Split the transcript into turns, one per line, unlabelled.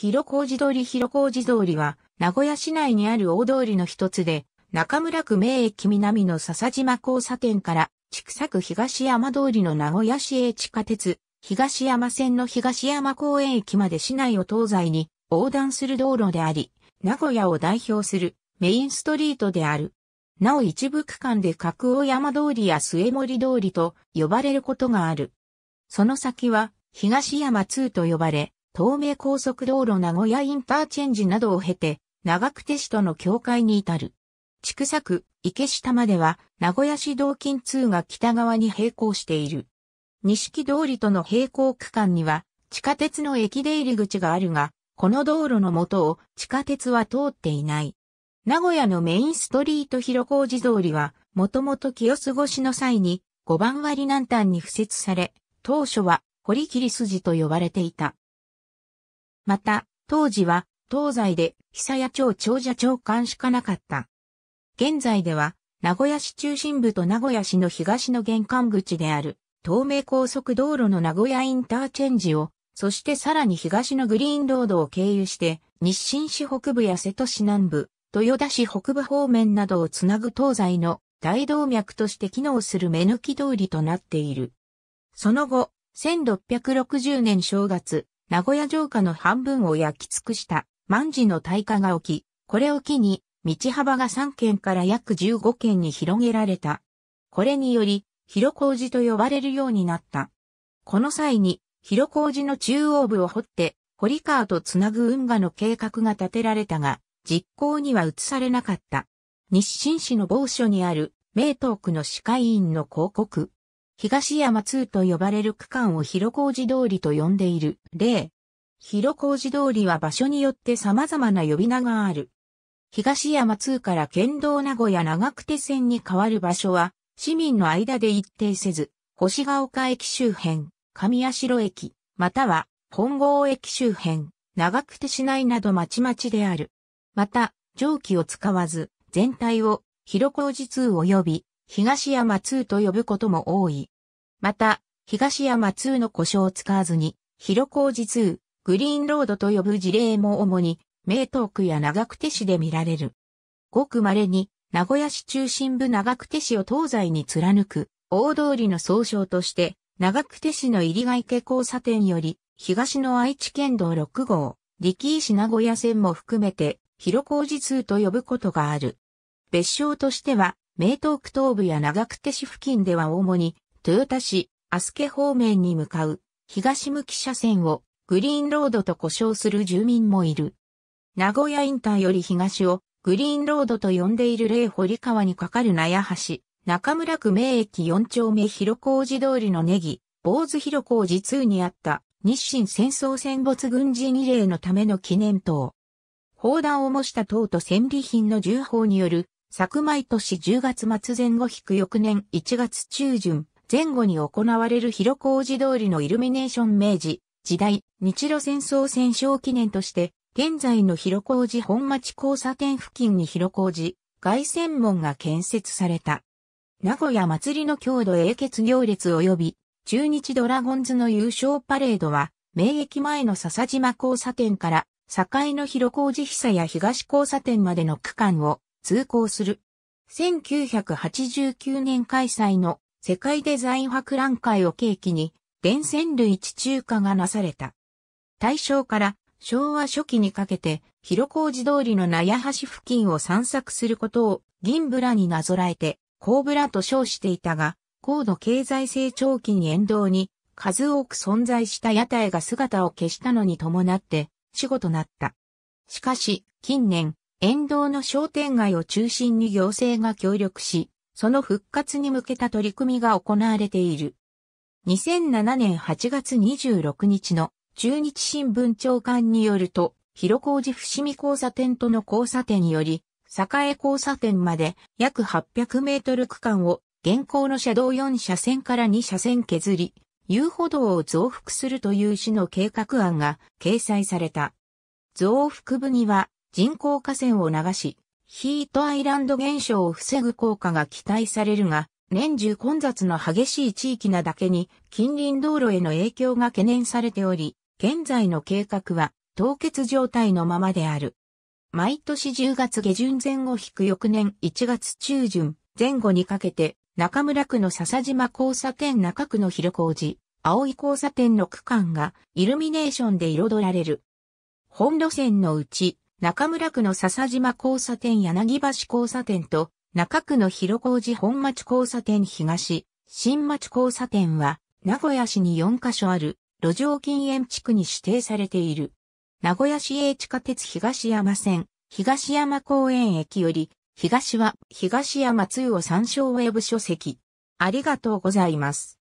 広小路通り広小路通りは、名古屋市内にある大通りの一つで、中村区名駅南の笹島交差点から、千種区東山通りの名古屋市営地下鉄、東山線の東山公園駅まで市内を東西に横断する道路であり、名古屋を代表するメインストリートである。なお一部区間で角尾山通りや末森通りと呼ばれることがある。その先は東山2と呼ばれ、東名高速道路名古屋インターチェンジなどを経て、長久手市との境界に至る。千種区、池下までは、名古屋市道近通が北側に並行している。錦通りとの並行区間には、地下鉄の駅出入り口があるが、この道路の元を地下鉄は通っていない。名古屋のメインストリート広小路通りは、もともと清過越しの際に5番割南端に付設され、当初は堀切筋と呼ばれていた。また、当時は、東西で、久谷町長者長官しかなかった。現在では、名古屋市中心部と名古屋市の東の玄関口である、東名高速道路の名古屋インターチェンジを、そしてさらに東のグリーンロードを経由して、日清市北部や瀬戸市南部、豊田市北部方面などをつなぐ東西の大動脈として機能する目抜き通りとなっている。その後、1660年正月、名古屋城下の半分を焼き尽くした万事の大火が起き、これを機に道幅が3軒から約15軒に広げられた。これにより、広小路と呼ばれるようになった。この際に、広小路の中央部を掘って、堀川とつなぐ運河の計画が立てられたが、実行には移されなかった。日清市の某所にある、名東区の歯科医院の広告。東山2と呼ばれる区間を広小路通りと呼んでいる。例、広小路通りは場所によって様々な呼び名がある。東山2から県道名古屋長久手線に変わる場所は、市民の間で一定せず、星ヶ丘駅周辺、上社駅、または本郷駅周辺、長久手市内などまちまちである。また、蒸気を使わず、全体を広小路2及び東山2と呼ぶことも多い。また、東山2の故障を使わずに、広小路2、グリーンロードと呼ぶ事例も主に、名東区や長久手市で見られる。ごく稀に、名古屋市中心部長久手市を東西に貫く、大通りの総称として、長久手市の入りヶ池交差点より、東の愛知県道6号、力石名古屋線も含めて、広小路通と呼ぶことがある。別称としては、名東区東部や長久手市付近では主に、豊田市、アスケ方面に向かう東向き車線をグリーンロードと呼称する住民もいる。名古屋インターより東をグリーンロードと呼んでいる霊堀川に架かる納屋橋、中村区名駅4丁目広小路通りのネギ、坊主広小路2にあった日清戦争戦没軍事慰霊のための記念塔。砲弾を模した塔と戦利品の銃砲による、昨毎年10月末前後引く翌年1月中旬、前後に行われる広小路通りのイルミネーション明治、時代、日露戦争戦勝記念として、現在の広小路本町交差点付近に広小路、外線門が建設された。名古屋祭りの郷土英傑行列及び、中日ドラゴンズの優勝パレードは、名駅前の笹島交差点から、境の広小路久や東交差点までの区間を通行する。1989年開催の世界デザイン博覧会を契機に、伝染類地中化がなされた。大正から昭和初期にかけて、広小路通りの納屋橋付近を散策することを銀ブラになぞらえて、高ブラと称していたが、高度経済成長期に沿道に数多く存在した屋台が姿を消したのに伴って死後となった。しかし、近年、沿道の商店街を中心に行政が協力し、その復活に向けた取り組みが行われている。2007年8月26日の中日新聞長官によると、広小路伏見交差点との交差点より、栄交差点まで約800メートル区間を現行の車道4車線から2車線削り、遊歩道を増幅するという市の計画案が掲載された。増幅部には人工河川を流し、ヒートアイランド現象を防ぐ効果が期待されるが、年中混雑の激しい地域なだけに近隣道路への影響が懸念されており、現在の計画は凍結状態のままである。毎年10月下旬前後引く翌年1月中旬前後にかけて中村区の笹島交差点中区の広小路、青い交差点の区間がイルミネーションで彩られる。本路線のうち中村区の笹島交差点柳橋交差点と中区の広小路本町交差点東、新町交差点は名古屋市に4カ所ある路上禁煙地区に指定されている。名古屋市営地下鉄東山線、東山公園駅より、東は東山通を参照ウェブ書籍。ありがとうございます。